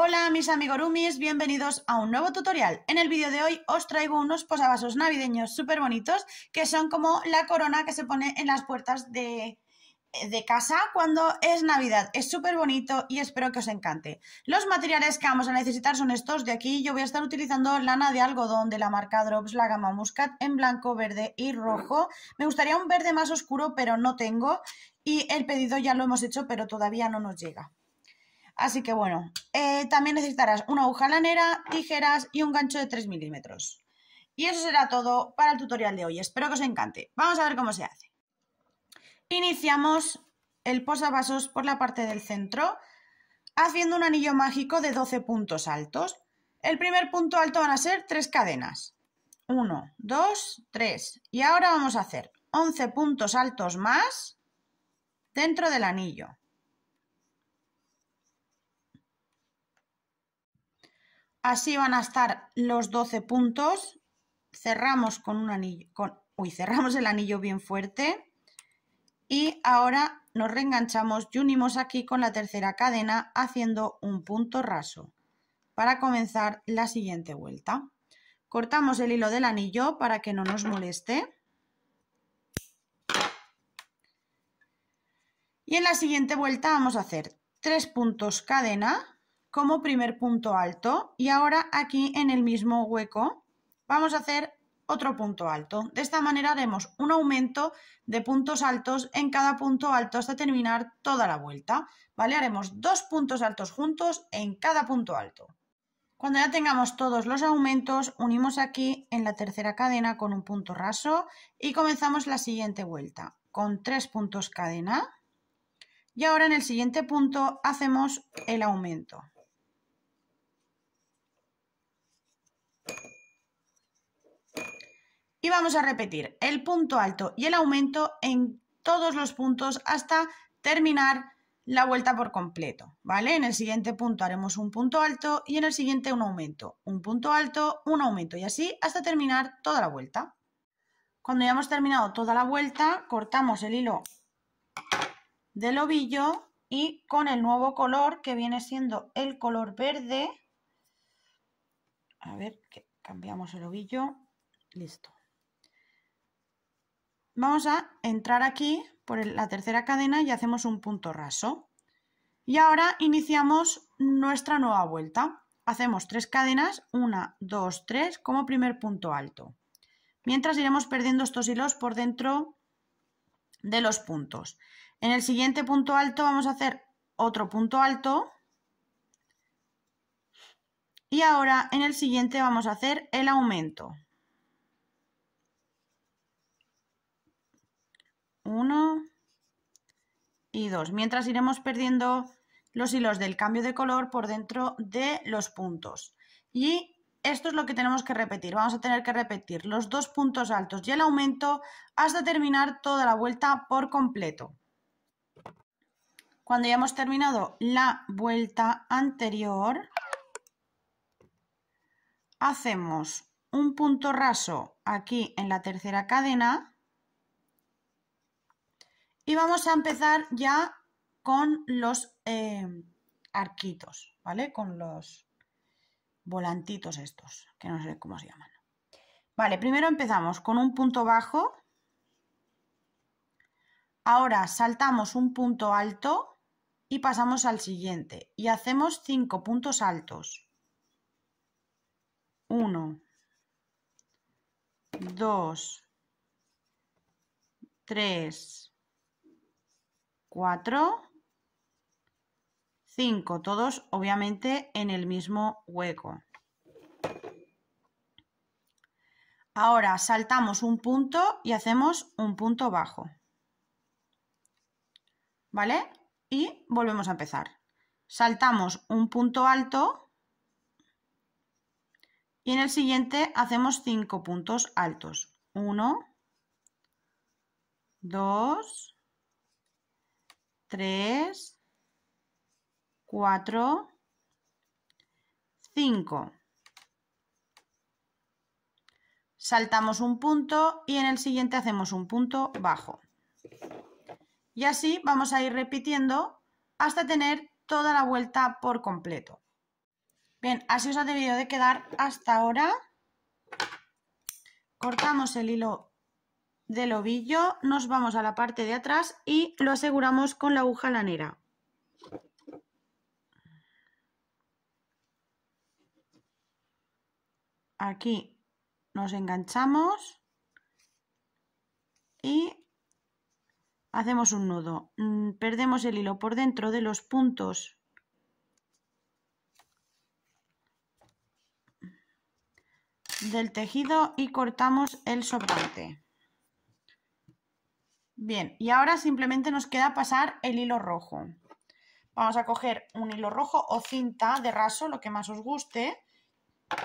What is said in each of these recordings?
Hola mis amigos rumis bienvenidos a un nuevo tutorial. En el vídeo de hoy os traigo unos posavasos navideños súper bonitos que son como la corona que se pone en las puertas de, eh, de casa cuando es Navidad. Es súper bonito y espero que os encante. Los materiales que vamos a necesitar son estos de aquí. Yo voy a estar utilizando lana de algodón de la marca Drops, la gama Muscat, en blanco, verde y rojo. Me gustaría un verde más oscuro, pero no tengo. Y el pedido ya lo hemos hecho, pero todavía no nos llega. Así que bueno, eh, también necesitarás una aguja lanera, tijeras y un gancho de 3 milímetros. Y eso será todo para el tutorial de hoy. Espero que os encante. Vamos a ver cómo se hace. Iniciamos el posavasos por la parte del centro, haciendo un anillo mágico de 12 puntos altos. El primer punto alto van a ser tres cadenas. 1, 2, 3. Y ahora vamos a hacer 11 puntos altos más dentro del anillo. Así van a estar los 12 puntos. Cerramos con un anillo, cerramos el anillo bien fuerte. Y ahora nos reenganchamos y unimos aquí con la tercera cadena haciendo un punto raso para comenzar la siguiente vuelta. Cortamos el hilo del anillo para que no nos moleste. Y en la siguiente vuelta vamos a hacer tres puntos cadena como primer punto alto y ahora aquí en el mismo hueco vamos a hacer otro punto alto. De esta manera haremos un aumento de puntos altos en cada punto alto hasta terminar toda la vuelta, ¿vale? Haremos dos puntos altos juntos en cada punto alto. Cuando ya tengamos todos los aumentos, unimos aquí en la tercera cadena con un punto raso y comenzamos la siguiente vuelta con tres puntos cadena. Y ahora en el siguiente punto hacemos el aumento. Y vamos a repetir el punto alto y el aumento en todos los puntos hasta terminar la vuelta por completo, ¿vale? En el siguiente punto haremos un punto alto y en el siguiente un aumento, un punto alto, un aumento y así hasta terminar toda la vuelta. Cuando hayamos terminado toda la vuelta, cortamos el hilo del ovillo y con el nuevo color que viene siendo el color verde, a ver, que cambiamos el ovillo, listo. Vamos a entrar aquí por la tercera cadena y hacemos un punto raso. Y ahora iniciamos nuestra nueva vuelta. Hacemos tres cadenas, una, dos, tres, como primer punto alto. Mientras iremos perdiendo estos hilos por dentro de los puntos. En el siguiente punto alto vamos a hacer otro punto alto. Y ahora en el siguiente vamos a hacer el aumento. 1 y 2. Mientras iremos perdiendo los hilos del cambio de color por dentro de los puntos. Y esto es lo que tenemos que repetir. Vamos a tener que repetir los dos puntos altos y el aumento hasta terminar toda la vuelta por completo. Cuando ya hemos terminado la vuelta anterior, hacemos un punto raso aquí en la tercera cadena y vamos a empezar ya con los eh, arquitos, ¿vale? Con los volantitos estos, que no sé cómo se llaman. Vale, primero empezamos con un punto bajo. Ahora saltamos un punto alto y pasamos al siguiente. Y hacemos cinco puntos altos. Uno. Dos. Tres. 4, 5, todos obviamente en el mismo hueco. Ahora saltamos un punto y hacemos un punto bajo. ¿Vale? Y volvemos a empezar. Saltamos un punto alto y en el siguiente hacemos 5 puntos altos. 1, 2, 3, 4, 5. Saltamos un punto y en el siguiente hacemos un punto bajo. Y así vamos a ir repitiendo hasta tener toda la vuelta por completo. Bien, así os ha debido de quedar hasta ahora. Cortamos el hilo del ovillo, nos vamos a la parte de atrás y lo aseguramos con la aguja lanera. Aquí nos enganchamos y hacemos un nudo. Mm, perdemos el hilo por dentro de los puntos del tejido y cortamos el sobrante. Bien, y ahora simplemente nos queda pasar el hilo rojo. Vamos a coger un hilo rojo o cinta de raso, lo que más os guste.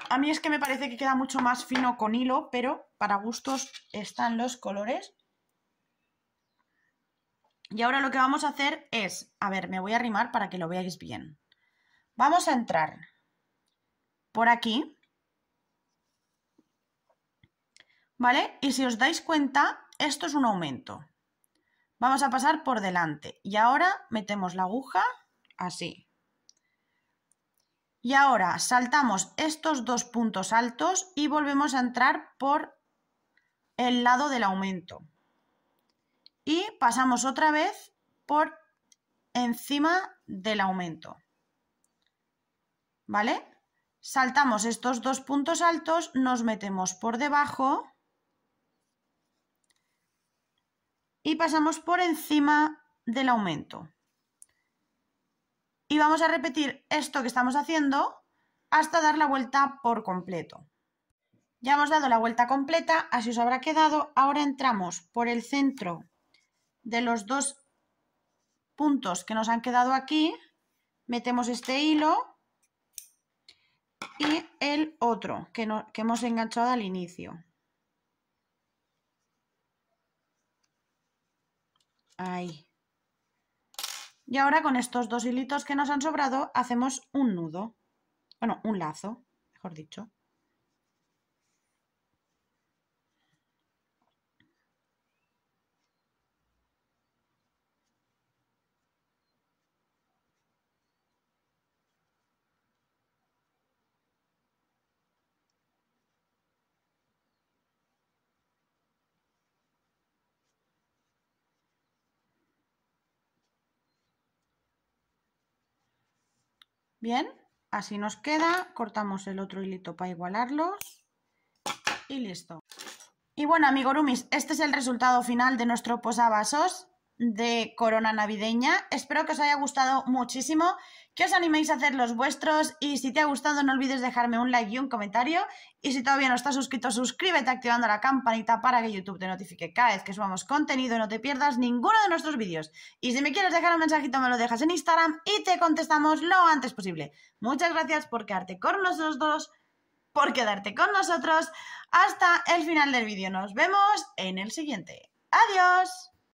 A mí es que me parece que queda mucho más fino con hilo, pero para gustos están los colores. Y ahora lo que vamos a hacer es, a ver, me voy a arrimar para que lo veáis bien. Vamos a entrar por aquí, ¿vale? Y si os dais cuenta, esto es un aumento. Vamos a pasar por delante y ahora metemos la aguja así. Y ahora saltamos estos dos puntos altos y volvemos a entrar por el lado del aumento. Y pasamos otra vez por encima del aumento. ¿Vale? Saltamos estos dos puntos altos, nos metemos por debajo y pasamos por encima del aumento. Y vamos a repetir esto que estamos haciendo hasta dar la vuelta por completo. Ya hemos dado la vuelta completa, así os habrá quedado. Ahora entramos por el centro de los dos puntos que nos han quedado aquí, metemos este hilo y el otro que, que hemos enganchado al inicio. Y ahora con estos dos hilitos que nos han sobrado hacemos un nudo. Bueno, un lazo, mejor dicho. Bien, así nos queda. Cortamos el otro hilito para igualarlos. Y listo. Y bueno, Rumis, este es el resultado final de nuestro posavasos de corona navideña. Espero que os haya gustado muchísimo que os animéis a hacer los vuestros y si te ha gustado no olvides dejarme un like y un comentario y si todavía no estás suscrito suscríbete activando la campanita para que YouTube te notifique cada vez que subamos contenido y no te pierdas ninguno de nuestros vídeos y si me quieres dejar un mensajito me lo dejas en Instagram y te contestamos lo antes posible. Muchas gracias por quedarte con nosotros dos, por quedarte con nosotros hasta el final del vídeo. Nos vemos en el siguiente. ¡Adiós!